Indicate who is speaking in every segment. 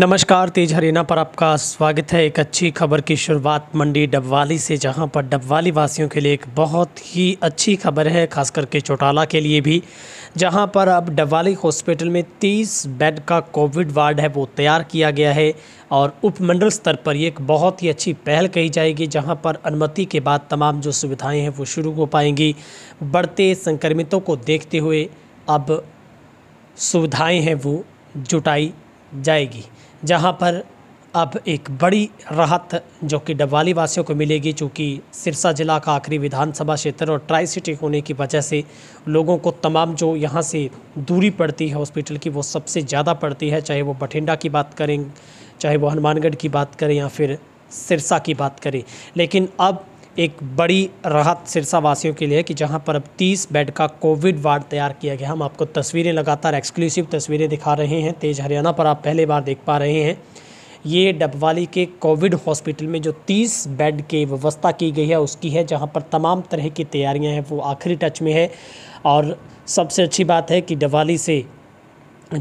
Speaker 1: नमस्कार तेज हरियाणा पर आपका स्वागत है एक अच्छी खबर की शुरुआत मंडी डबवाली से जहां पर डबवाली वासियों के लिए एक बहुत ही अच्छी खबर है खास करके चौटाला के लिए भी जहां पर अब डबवाली हॉस्पिटल में 30 बेड का कोविड वार्ड है वो तैयार किया गया है और उपमंडल स्तर पर ये एक बहुत ही अच्छी पहल कही जाएगी जहाँ पर अनुमति के बाद तमाम जो सुविधाएँ हैं वो शुरू हो पाएंगी बढ़ते संक्रमितों को देखते हुए अब सुविधाएँ हैं वो जुटाई जाएगी जहां पर अब एक बड़ी राहत जो कि डबवाली वासियों को मिलेगी चूँकि सिरसा ज़िला का आखिरी विधानसभा क्षेत्र और ट्राई सिटी होने की वजह से लोगों को तमाम जो यहाँ से दूरी पड़ती है हॉस्पिटल की वो सबसे ज़्यादा पड़ती है चाहे वो बठिंडा की बात करें चाहे वो हनुमानगढ़ की बात करें या फिर सिरसा की बात करें लेकिन अब एक बड़ी राहत सिरसा वासियों के लिए कि जहां पर अब 30 बेड का कोविड वार्ड तैयार किया गया हम आपको तस्वीरें लगातार एक्सक्लूसिव तस्वीरें दिखा रहे हैं तेज हरियाणा पर आप पहले बार देख पा रहे हैं ये डबवाली के कोविड हॉस्पिटल में जो 30 बेड की व्यवस्था की गई है उसकी है जहाँ पर तमाम तरह की तैयारियाँ हैं वो आखिरी टच में है और सबसे अच्छी बात है कि डबवाली से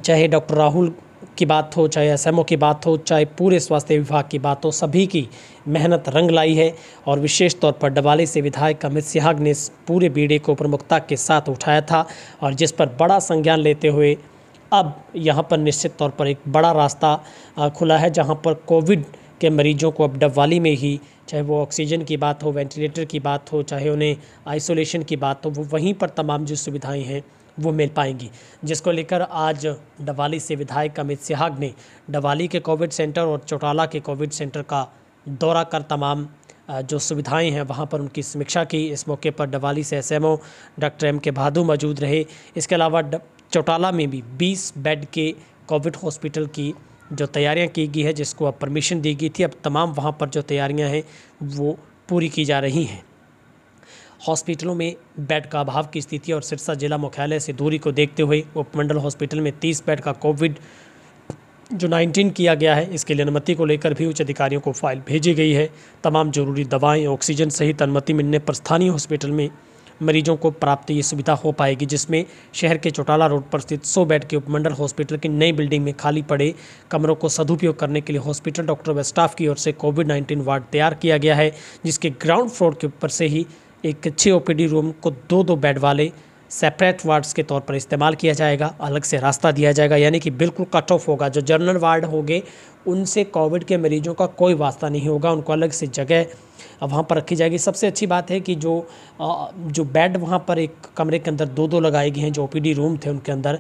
Speaker 1: चाहे डॉक्टर राहुल की बात हो चाहे एसएमओ की बात हो चाहे पूरे स्वास्थ्य विभाग की बात हो सभी की मेहनत रंग लाई है और विशेष तौर पर डबाले से विधायक अमित सिहाग ने इस पूरे बीड़े को प्रमुखता के साथ उठाया था और जिस पर बड़ा संज्ञान लेते हुए अब यहाँ पर निश्चित तौर पर एक बड़ा रास्ता खुला है जहाँ पर कोविड के मरीजों को अब डबवाली में ही चाहे वो ऑक्सीजन की बात हो वेंटिलेटर की बात हो चाहे उन्हें आइसोलेशन की बात हो वो वहीं पर तमाम जो सुविधाएं हैं वो मिल पाएंगी जिसको लेकर आज डवाली से विधायक अमित सिहाग ने डवाली के कोविड सेंटर और चौटाला के कोविड सेंटर का दौरा कर तमाम जो सुविधाएं हैं वहां पर उनकी समीक्षा की इस मौके पर डवाली से एसएमओ डॉक्टर एम के भादू मौजूद रहे इसके अलावा चौटाला में भी 20 बेड के कोविड हॉस्पिटल की जो तैयारियां की गई है जिसको अब परमिशन दी गई थी अब तमाम वहां पर जो तैयारियां हैं वो पूरी की जा रही हैं हॉस्पिटलों में बेड का अभाव की स्थिति और सिरसा जिला मुख्यालय से दूरी को देखते हुए उपमंडल हॉस्पिटल में तीस बेड का कोविड जो नाइन्टीन किया गया है इसके लिए अनुमति को लेकर भी उच्च अधिकारियों को फाइल भेजी गई है तमाम जरूरी दवाएं ऑक्सीजन सहित अनुमति मिलने पर स्थानीय हॉस्पिटल में मरीजों को प्राप्त ये सुविधा हो पाएगी जिसमें शहर के चौटाला रोड पर स्थित 100 बेड के उपमंडल हॉस्पिटल की नई बिल्डिंग में खाली पड़े कमरों को सदुपयोग करने के लिए हॉस्पिटल डॉक्टर व स्टाफ की ओर से कोविड 19 वार्ड तैयार किया गया है जिसके ग्राउंड फ्लोर के ऊपर से ही एक छः ओ रूम को दो दो बेड वाले सेपरेट वार्ड्स के तौर पर इस्तेमाल किया जाएगा अलग से रास्ता दिया जाएगा यानी कि बिल्कुल कट ऑफ होगा जो जर्नल वार्ड होंगे उनसे कोविड के मरीजों का कोई वास्ता नहीं होगा उनको अलग से जगह वहाँ पर रखी जाएगी सबसे अच्छी बात है कि जो जो बेड वहाँ पर एक कमरे के अंदर दो दो लगाए गए हैं जो ओ रूम थे उनके अंदर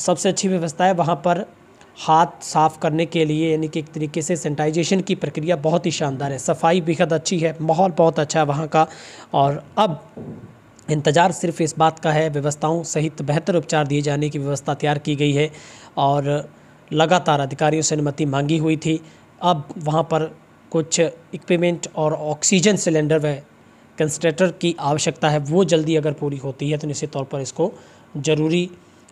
Speaker 1: सबसे अच्छी व्यवस्था है वहाँ पर हाथ साफ़ करने के लिए यानी कि एक तरीके से सैनिटाइजेशन की प्रक्रिया बहुत ही शानदार है सफाई बेहद अच्छी है माहौल बहुत अच्छा है वहाँ का और अब इंतज़ार सिर्फ इस बात का है व्यवस्थाओं सहित बेहतर उपचार दिए जाने की व्यवस्था तैयार की गई है और लगातार अधिकारियों से अनुमति मांगी हुई थी अब वहाँ पर कुछ इक्विपमेंट और ऑक्सीजन सिलेंडर व कंस्ट्रेटर की आवश्यकता है वो जल्दी अगर पूरी होती है तो निश्चित तौर पर इसको ज़रूरी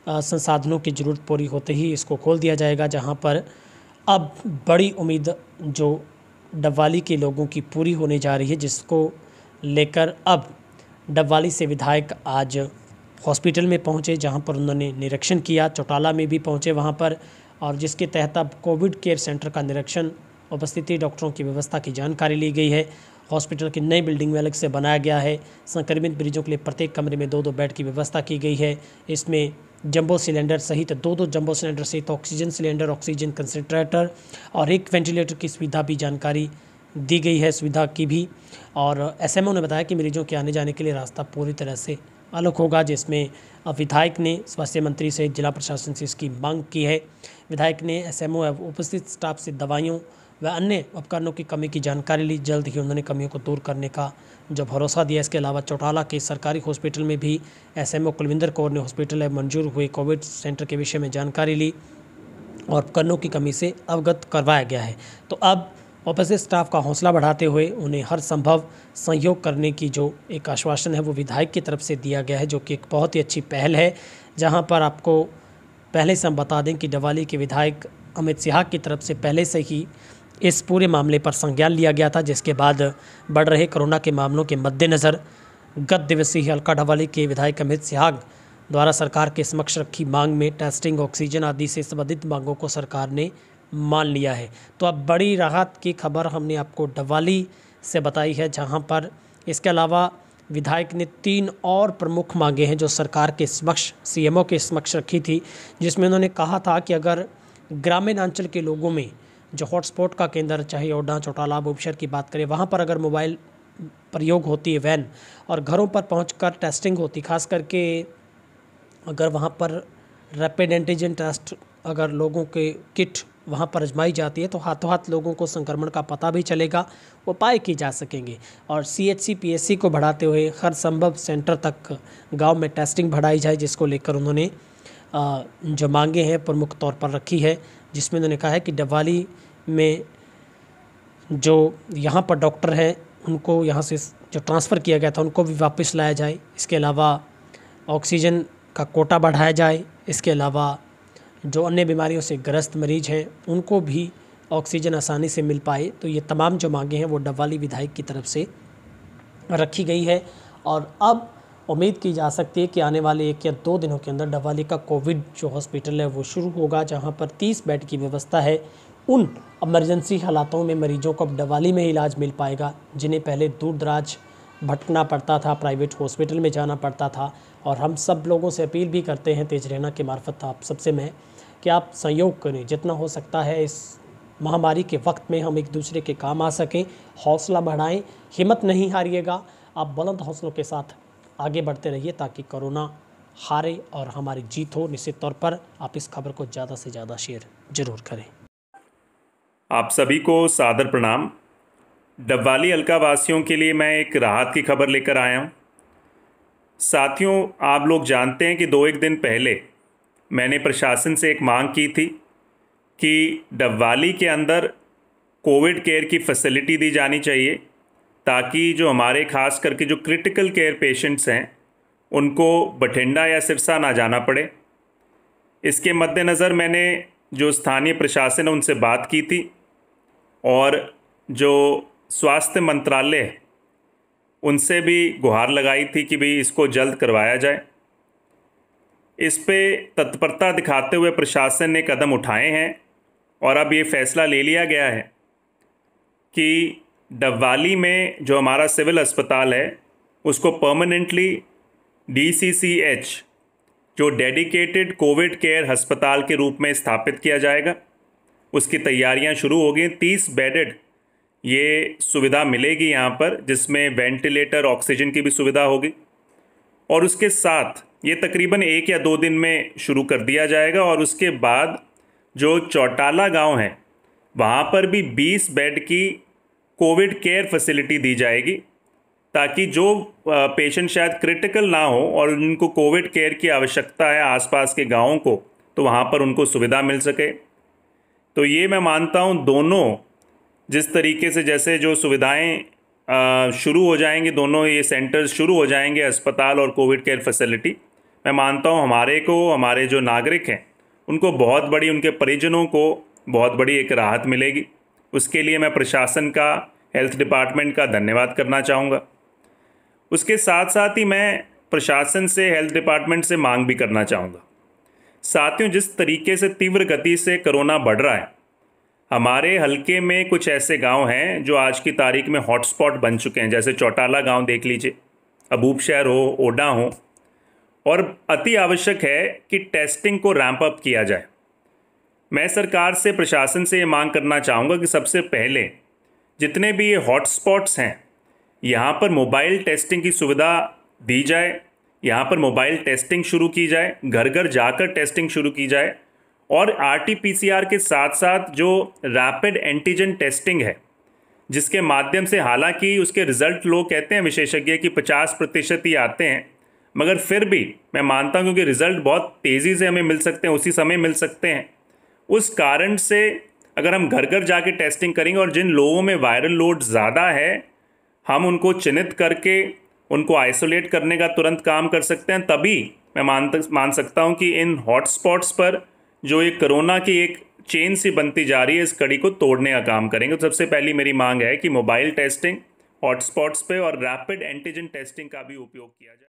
Speaker 1: संसाधनों की ज़रूरत पूरी होते ही इसको खोल दिया जाएगा जहाँ पर अब बड़ी उम्मीद जो डवाली के लोगों की पूरी होने जा रही है जिसको लेकर अब डवाली से विधायक आज हॉस्पिटल में पहुंचे जहां पर उन्होंने निरीक्षण किया चौटाला में भी पहुंचे वहां पर और जिसके तहत अब कोविड केयर सेंटर का निरीक्षण उपस्थिति डॉक्टरों की व्यवस्था की जानकारी ली गई है हॉस्पिटल की नई बिल्डिंग में अलग से बनाया गया है संक्रमित मरीजों के लिए प्रत्येक कमरे में दो दो बेड की व्यवस्था की गई है इसमें जंबो सिलेंडर सहित दो दो जंबो सिलेंडर सहित ऑक्सीजन सिलेंडर ऑक्सीजन कंसनट्रेटर और एक वेंटिलेटर की सुविधा भी जानकारी दी गई है सुविधा की भी और एस ने बताया कि मरीजों के आने जाने के लिए रास्ता पूरी तरह से अलग होगा जिसमें विधायक ने स्वास्थ्य मंत्री से जिला प्रशासन से इसकी मांग की है विधायक ने एसएमओ एम उपस्थित स्टाफ से दवाइयों व अन्य उपकरणों की कमी की जानकारी ली जल्द ही उन्होंने कमियों को दूर करने का जो भरोसा दिया इसके अलावा चौटाला के सरकारी हॉस्पिटल में भी एस एम कुलविंदर कौर ने हॉस्पिटल में मंजूर हुए कोविड सेंटर के विषय में जानकारी ली और उपकरणों की कमी से अवगत करवाया गया है तो अब ऑफिस स्टाफ का हौसला बढ़ाते हुए उन्हें हर संभव सहयोग करने की जो एक आश्वासन है वो विधायक की तरफ से दिया गया है जो कि एक बहुत ही अच्छी पहल है जहां पर आपको पहले से हम बता दें कि डवाली के विधायक अमित सिहाग की तरफ से पहले से ही इस पूरे मामले पर संज्ञान लिया गया था जिसके बाद बढ़ रहे कोरोना के मामलों के मद्देनज़र गत दिवसीय हल्का ढवाली के विधायक अमित सिहाग द्वारा सरकार के समक्ष रखी मांग में टेस्टिंग ऑक्सीजन आदि से संबंधित मांगों को सरकार ने मान लिया है तो अब बड़ी राहत की खबर हमने आपको डवाली से बताई है जहां पर इसके अलावा विधायक ने तीन और प्रमुख मांगे हैं जो सरकार के समक्ष सीएमओ के समक्ष रखी थी जिसमें उन्होंने कहा था कि अगर ग्रामीण अंचल के लोगों में जो हॉटस्पॉट का केंद्र चाहे ओडा चौटाला बुबशर की बात करें वहाँ पर अगर मोबाइल प्रयोग होती है वैन और घरों पर पहुँच टेस्टिंग होती खास करके अगर वहाँ पर रैपिड एंटीजन टेस्ट अगर लोगों के किट वहाँ पर अजमाई जाती है तो हाथों हाथ लोगों को संक्रमण का पता भी चलेगा उपाय किए जा सकेंगे और C H C P S C को बढ़ाते हुए हर संभव सेंटर तक गांव में टेस्टिंग बढ़ाई जाए जिसको लेकर उन्होंने जो मांगे हैं प्रमुख तौर पर रखी है जिसमें उन्होंने कहा है कि डवाली में जो यहाँ पर डॉक्टर हैं उनको यहाँ से जो ट्रांसफ़र किया गया था उनको भी वापस लाया जाए इसके अलावा ऑक्सीजन का कोटा बढ़ाया जाए इसके अलावा जो अन्य बीमारियों से ग्रस्त मरीज हैं उनको भी ऑक्सीजन आसानी से मिल पाए तो ये तमाम जो मांगे हैं वो डवाली विधायक की तरफ से रखी गई है और अब उम्मीद की जा सकती है कि आने वाले एक या दो दिनों के अंदर डवाली का कोविड जो हॉस्पिटल है वो शुरू होगा जहाँ पर तीस बेड की व्यवस्था है उन इमरजेंसी हालातों में मरीजों को अब डवाली में इलाज मिल पाएगा जिन्हें पहले दूर दराज भटकना पड़ता था प्राइवेट हॉस्पिटल में जाना पड़ता था और हम सब लोगों से अपील भी करते हैं तेज रहना के मार्फत आप सबसे मैं कि आप सहयोग करें जितना हो सकता है इस महामारी के वक्त में हम एक दूसरे के काम आ सकें हौसला बढ़ाएं हिम्मत नहीं हारिएगा आप बुलंद हौसलों के साथ आगे बढ़ते रहिए ताकि कोरोना हारे और हमारी जीत हो निश्चित तौर पर आप इस खबर को ज़्यादा से ज़्यादा शेयर जरूर करें
Speaker 2: आप सभी को सादर प्रणाम डब्वाली अलका वासियों के लिए मैं एक राहत की खबर लेकर आया हूँ साथियों आप लोग जानते हैं कि दो एक दिन पहले मैंने प्रशासन से एक मांग की थी कि डब्वाली के अंदर कोविड केयर की फैसिलिटी दी जानी चाहिए ताकि जो हमारे खास करके जो क्रिटिकल केयर पेशेंट्स हैं उनको बठिंडा या सिरसा ना जाना पड़े इसके मद्देनज़र मैंने जो स्थानीय प्रशासन है उनसे बात की थी और जो स्वास्थ्य मंत्रालय उनसे भी गुहार लगाई थी कि भाई इसको जल्द करवाया जाए इस पे तत्परता दिखाते हुए प्रशासन ने कदम उठाए हैं और अब ये फैसला ले लिया गया है कि डवाली में जो हमारा सिविल अस्पताल है उसको परमानेंटली डीसीसीएच जो डेडिकेटेड कोविड केयर अस्पताल के रूप में स्थापित किया जाएगा उसकी तैयारियां शुरू हो गई तीस बेडेड ये सुविधा मिलेगी यहाँ पर जिसमें वेंटिलेटर ऑक्सीजन की भी सुविधा होगी और उसके साथ ये तकरीबन एक या दो दिन में शुरू कर दिया जाएगा और उसके बाद जो चौटाला गांव है वहाँ पर भी 20 बेड की कोविड केयर फैसिलिटी दी जाएगी ताकि जो पेशेंट शायद क्रिटिकल ना हो और उनको कोविड केयर की आवश्यकता है आसपास के गांवों को तो वहाँ पर उनको सुविधा मिल सके तो ये मैं मानता हूँ दोनों जिस तरीके से जैसे जो सुविधाएं शुरू हो जाएंगी दोनों ये सेंटर्स शुरू हो जाएंगे अस्पताल और कोविड केयर फैसिलिटी मैं मानता हूँ हमारे को हमारे जो नागरिक हैं उनको बहुत बड़ी उनके परिजनों को बहुत बड़ी एक राहत मिलेगी उसके लिए मैं प्रशासन का हेल्थ डिपार्टमेंट का धन्यवाद करना चाहूँगा उसके साथ साथ ही मैं प्रशासन से हेल्थ डिपार्टमेंट से मांग भी करना चाहूँगा साथियों जिस तरीके से तीव्र गति से कोरोना बढ़ रहा है हमारे हलके में कुछ ऐसे गांव हैं जो आज की तारीख में हॉटस्पॉट बन चुके हैं जैसे चौटाला गांव देख लीजिए अबूब शहर हो ओडा हो और अति आवश्यक है कि टेस्टिंग को रैंप अप किया जाए मैं सरकार से प्रशासन से ये मांग करना चाहूँगा कि सबसे पहले जितने भी ये हॉटस्पॉट्स हैं यहाँ पर मोबाइल टेस्टिंग की सुविधा दी जाए यहाँ पर मोबाइल टेस्टिंग शुरू की जाए घर घर जाकर टेस्टिंग शुरू की जाए और आरटीपीसीआर के साथ साथ जो रैपिड एंटीजन टेस्टिंग है जिसके माध्यम से हालांकि उसके रिजल्ट लोग कहते हैं विशेषज्ञ कि 50 प्रतिशत ही आते हैं मगर फिर भी मैं मानता हूँ क्योंकि रिजल्ट बहुत तेज़ी से हमें मिल सकते हैं उसी समय मिल सकते हैं उस कारण से अगर हम घर घर जाके टेस्टिंग करेंगे और जिन लोगों में वायरल लोड ज़्यादा है हम उनको चिन्हित करके उनको आइसोलेट करने का तुरंत काम कर सकते हैं तभी मैं मान मान सकता हूँ कि इन हॉटस्पॉट्स पर जो एक कोरोना की एक चेन सी बनती जा रही है इस कड़ी को तोड़ने का काम करेंगे तो सबसे पहली मेरी मांग है कि मोबाइल टेस्टिंग हॉटस्पॉट्स पे और रैपिड एंटीजन टेस्टिंग का भी उपयोग किया जाए